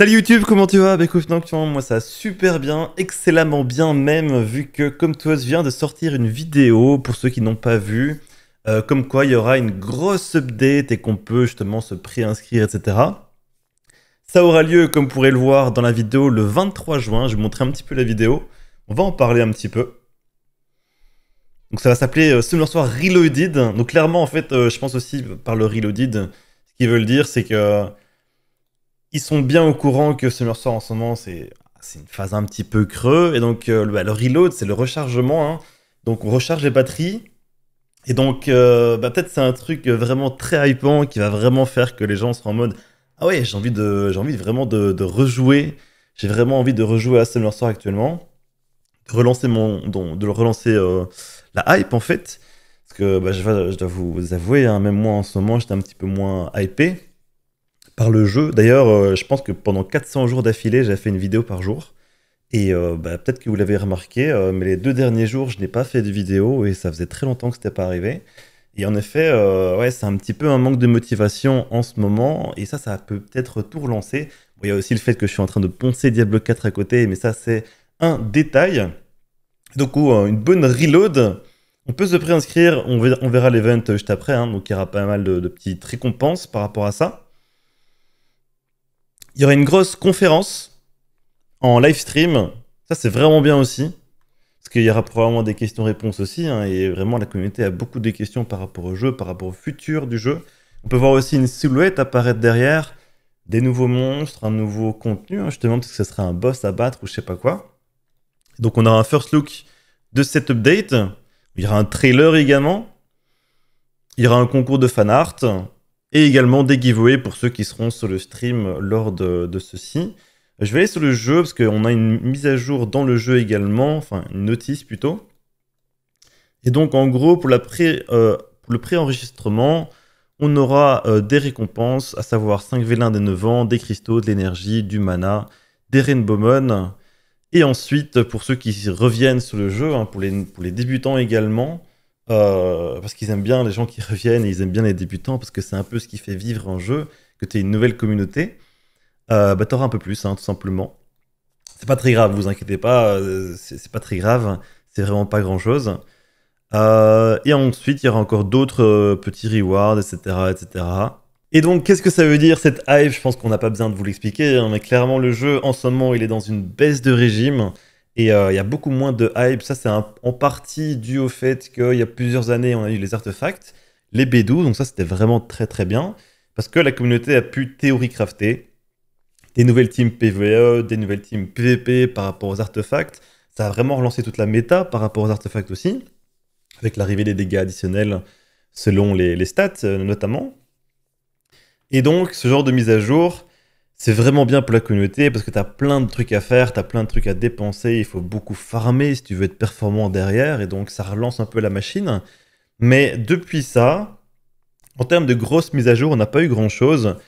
Salut YouTube, comment tu vas Avec vois, moi ça va super bien, excellemment bien même, vu que comme toi, je viens de sortir une vidéo, pour ceux qui n'ont pas vu, euh, comme quoi il y aura une grosse update et qu'on peut justement se préinscrire, etc. Ça aura lieu, comme vous pourrez le voir dans la vidéo, le 23 juin. Je vais vous montrer un petit peu la vidéo. On va en parler un petit peu. Donc ça va s'appeler ce euh, Summer Soir Reloaded. Donc clairement, en fait, euh, je pense aussi par le Reloaded, ce qu'ils veulent dire, c'est que ils sont bien au courant que Summer Sort en ce moment, c'est une phase un petit peu creux. Et donc, euh, bah, le reload, c'est le rechargement. Hein. Donc, on recharge les batteries. Et donc, euh, bah, peut-être c'est un truc vraiment très hypant qui va vraiment faire que les gens seront en mode Ah ouais, j'ai envie, de, envie vraiment de, rejouer. J'ai vraiment envie de rejouer à Summer Sort actuellement. De relancer, mon, de relancer euh, la hype, en fait. Parce que bah, je, je, dois vous avouer, hein, même moi en ce moment, j'étais un petit peu moins hypé par le jeu. D'ailleurs, euh, je pense que pendant 400 jours d'affilée, j'ai fait une vidéo par jour. Et euh, bah, peut-être que vous l'avez remarqué, euh, mais les deux derniers jours, je n'ai pas fait de vidéo et ça faisait très longtemps que c'était pas arrivé. Et en effet, ouais, c'est un petit peu un manque de motivation en ce moment et ça, ça peut peut-être tout relancer. il y a aussi le fait que je suis en train de poncer Diablo 4 à côté, mais ça, c'est un détail. Donc, une bonne reload. On peut se préinscrire, on verra l'event juste après, hein, donc il y aura pas mal de petites récompenses par rapport à ça. Il y aura une grosse conférence en live stream. Ça, c'est vraiment bien aussi. Parce qu'il y aura probablement des questions-réponses aussi. Hein, et vraiment, la communauté a beaucoup de questions par rapport au jeu, par rapport au futur du jeu. On peut voir aussi une silhouette apparaître derrière, des nouveaux monstres, un nouveau contenu. Hein, justement, parce que ce sera un boss à battre ou je sais pas quoi. Donc, on aura un first look de cette update. Il y aura un trailer également. Il y aura un concours de fan art et également des giveaways pour ceux qui seront sur le stream lors de, ceci. Je vais aller sur le jeu parce qu'on a une mise à jour dans le jeu également, enfin une notice plutôt. Et donc en gros pour, euh, le pré-enregistrement, on aura euh, des récompenses, à savoir 5 vélins des 9 ans, des cristaux, de l'énergie, du mana, des rainbowmon. Et ensuite pour ceux qui reviennent sur le jeu, hein, pour, pour les débutants également, euh, parce qu'ils aiment bien les gens qui reviennent et ils aiment bien les débutants parce que c'est un peu ce qui fait vivre un jeu, que tu es une nouvelle communauté, euh, bah t'auras un peu plus, hein, tout simplement. C'est pas très grave, vous inquiétez pas, euh, c'est pas très grave, c'est vraiment pas grand chose. Euh, et ensuite, il y aura encore d'autres petits rewards, etc. etc. Et donc, qu'est-ce que ça veut dire cette hype Je pense qu'on n'a pas besoin de vous l'expliquer, hein, mais clairement, le jeu, en ce moment, il est dans une baisse de régime. Et euh, il y a beaucoup moins de hype. Ça, c'est en partie dû au fait qu'il y a plusieurs années, on a eu les artefacts, les B12. Donc ça, c'était vraiment très très bien. Parce que la communauté a pu théorie crafter des nouvelles teams PvE, des nouvelles teams PvP par rapport aux artefacts. Ça a vraiment relancé toute la méta par rapport aux artefacts aussi. Avec l'arrivée des dégâts additionnels selon les, stats euh, notamment. Et donc, ce genre de mise à jour, c'est vraiment bien pour la communauté parce que tu as plein de trucs à faire, tu as plein de trucs à dépenser, il faut beaucoup farmer si tu veux être performant derrière, et donc ça relance un peu la machine. Mais depuis ça, en termes de grosses mises à jour, on n'a pas eu grand-chose,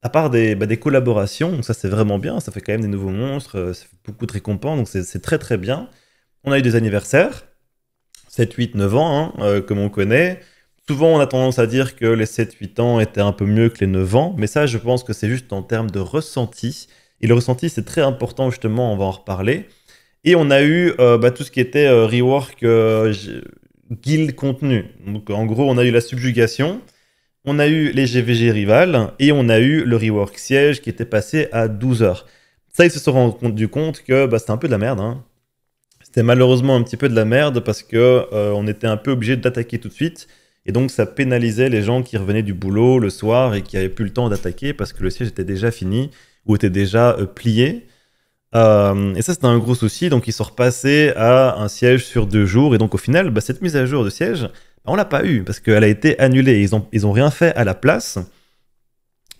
à part des, bah, collaborations, ça c'est vraiment bien, ça fait quand même des nouveaux monstres, euh, ça fait beaucoup de récompenses, donc c'est très très bien. On a eu des anniversaires, 7, 8, 9 ans, hein, euh, comme on connaît. Souvent, on a tendance à dire que les 7-8 ans étaient un peu mieux que les 9 ans, mais ça, je pense que c'est juste en termes de ressenti. Et le ressenti, c'est très important, justement, on va en reparler. Et on a eu euh, bah, tout ce qui était euh, rework euh, guild contenu. Donc, en gros, on a eu la subjugation, on a eu les GVG rivales, et on a eu le rework siège qui était passé à 12 heures. Ça, ils se sont rendus compte que bah, c'était un peu de la merde. Hein. C'était malheureusement un petit peu de la merde parce que on était un peu obligé d'attaquer tout de suite et donc ça pénalisait les gens qui revenaient du boulot le soir et qui n'avaient plus le temps d'attaquer parce que le siège était déjà fini ou était déjà euh, plié. Euh, et ça c'était un gros souci, donc ils sont repassés à un siège sur deux jours. Et donc au final, bah, cette mise à jour de siège, bah, on l'a pas eue parce qu'elle a été annulée. Ils n'ont ils ont rien fait à la place.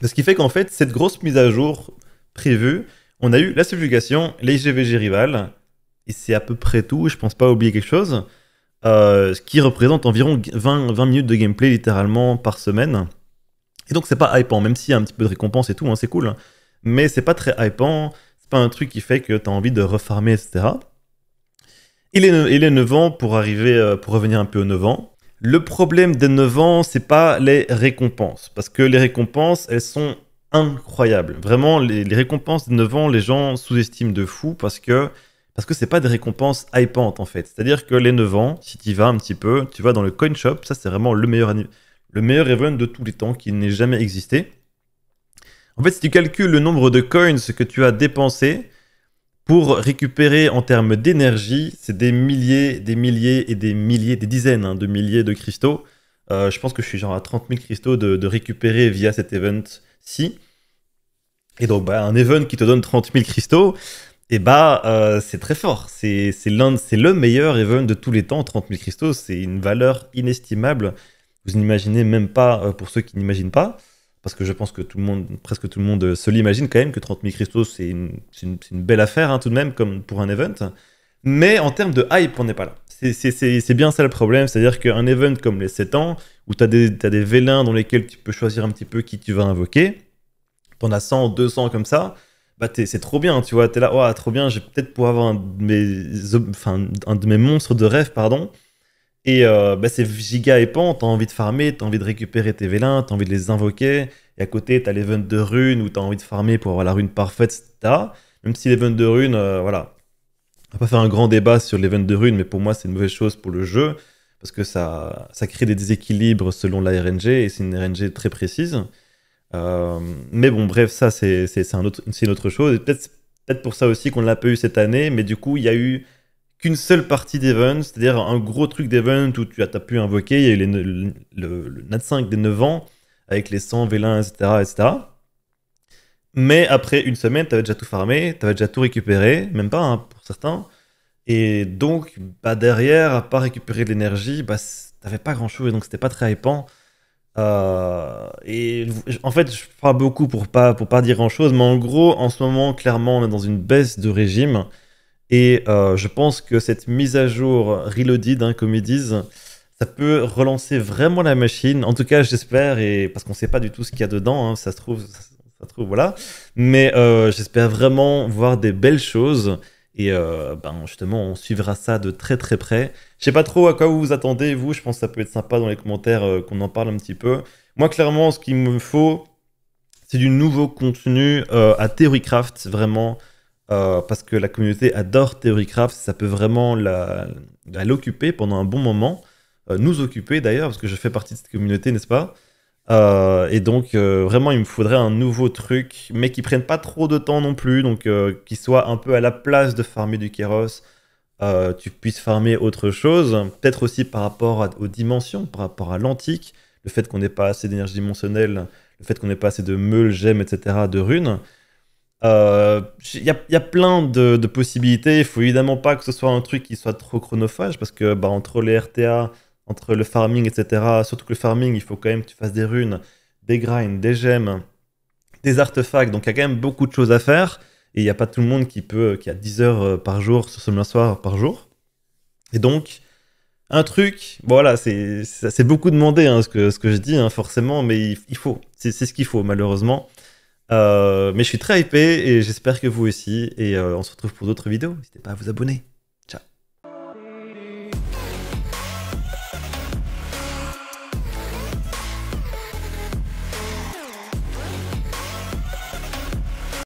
Ce qui fait qu'en fait, cette grosse mise à jour prévue, on a eu la subjugation, les IGVG rivales, et c'est à peu près tout. Je ne pense pas oublier quelque chose. Euh, ce qui représente environ 20, 20, minutes de gameplay littéralement par semaine. Et donc c'est pas hypant, même s'il y a un petit peu de récompense et tout, hein, c'est cool. Mais c'est pas très hypant, c'est pas un truc qui fait que t'as envie de refarmer, etc. Il est, il est 9 ans pour arriver, euh, pour revenir un peu aux 9 ans. Le problème des 9 ans, c'est pas les récompenses. Parce que les récompenses, elles sont incroyables. Vraiment, les, les récompenses des 9 ans, les gens sous-estiment de fou parce que parce que c'est pas des récompenses hypantes en fait. C'est-à-dire que les 9 ans, si tu vas un petit peu, tu vas dans le coin shop, ça c'est vraiment le meilleur, le meilleur event de tous les temps qui n'ait jamais existé. En fait, si tu calcules le nombre de coins que tu as dépensé pour récupérer en termes d'énergie, c'est des milliers, des milliers et des milliers, des dizaines hein, de milliers de cristaux. Euh, je pense que je suis genre à 30 000 cristaux de, récupérer via cet event-ci. Et donc, bah, un event qui te donne 30 000 cristaux, et eh bah euh, c'est très fort. C'est l'un, c'est le meilleur event de tous les temps. 30 000 cristaux, c'est une valeur inestimable. Vous n'imaginez même pas, euh, pour ceux qui n'imaginent pas, parce que je pense que tout le monde, presque tout le monde se l'imagine quand même que 30 000 cristaux, c'est une, belle affaire hein, tout de même, comme pour un event. Mais en termes de hype, on n'est pas là. C'est bien ça le problème, c'est-à-dire qu'un event comme les 7 ans, où tu as, des, vélins dans lesquels tu peux choisir un petit peu qui tu vas invoquer, t'en as 100, 200 comme ça, bah, c'est trop bien, tu vois, t'es là, trop bien, j'ai peut-être pour avoir un de, mes, monstres de rêve, pardon. Et euh, bah, c'est giga épant, t'as envie de farmer, t'as envie de récupérer tes vélins, t'as envie de les invoquer. Et à côté, t'as les de runes où t'as envie de farmer pour avoir la rune parfaite, etc. Même si les de rune euh, voilà. On va pas faire un grand débat sur les de runes, mais pour moi, c'est une mauvaise chose pour le jeu. Parce que ça, ça crée des déséquilibres selon la RNG et c'est une RNG très précise. Euh, mais bon, bref, ça, c'est une autre chose. Et peut-être peut pour ça aussi qu'on ne l'a pas eu cette année, mais du coup, il y a eu qu'une seule partie d'event, c'est-à-dire un gros truc d'event où tu as, pu invoquer, il y a eu le, Nat 5 des 9 ans, avec les 100, vélins, etc., etc. Mais après une semaine, tu avais déjà tout farmé, tu avais déjà tout récupéré, même pas hein, pour certains. Et donc, bah, derrière, à pas récupérer de l'énergie, bah, n'avais pas grand chose, et donc c'était pas très hypant. Euh, et en fait, je parle beaucoup pour pas, pour pas dire grand chose, mais en gros, en ce moment, clairement, on est dans une baisse de régime. Et euh, je pense que cette mise à jour reloaded, hein, comme ils disent, ça peut relancer vraiment la machine. En tout cas, j'espère, et parce qu'on sait pas du tout ce qu'il y a dedans, hein, ça se trouve, ça, trouve, voilà. Mais euh, j'espère vraiment voir des belles choses. Et euh, ben justement, on suivra ça de très très près. Je sais pas trop à quoi vous vous attendez, vous. Je pense que ça peut être sympa dans les commentaires euh, qu'on en parle un petit peu. Moi, clairement, ce qu'il me faut, c'est du nouveau contenu euh, à Theorycraft, vraiment. parce que la communauté adore Theorycraft. Ça peut vraiment l'occuper pendant un bon moment. nous occuper d'ailleurs, parce que je fais partie de cette communauté, n'est-ce pas euh, et donc, euh, vraiment, il me faudrait un nouveau truc, mais qui prenne pas trop de temps non plus, donc euh, qui soit un peu à la place de farmer du Kéros. tu puisses farmer autre chose, peut-être aussi par rapport aux dimensions, par rapport à l'antique, le fait qu'on n'ait pas assez d'énergie dimensionnelle, le fait qu'on n'ait pas assez de meules, gemmes, etc., de runes. Il y, a plein de, possibilités. Il faut évidemment pas que ce soit un truc qui soit trop chronophage, parce que bah, entre les RTA, entre le farming, etc. Surtout que le farming, il faut quand même que tu fasses des runes, des grinds, des gemmes, des artefacts. Donc il y a quand même beaucoup de choses à faire. Et il n'y a pas tout le monde qui peut, qui a 10 heures euh, par jour, sur ce soir par jour. Et donc, un truc, voilà, c'est beaucoup demandé hein, ce, que, je dis, hein, forcément, mais il, faut. C'est ce qu'il faut, malheureusement. Euh, mais je suis très hypé et j'espère que vous aussi. Et euh, on se retrouve pour d'autres vidéos. N'hésitez pas à vous abonner.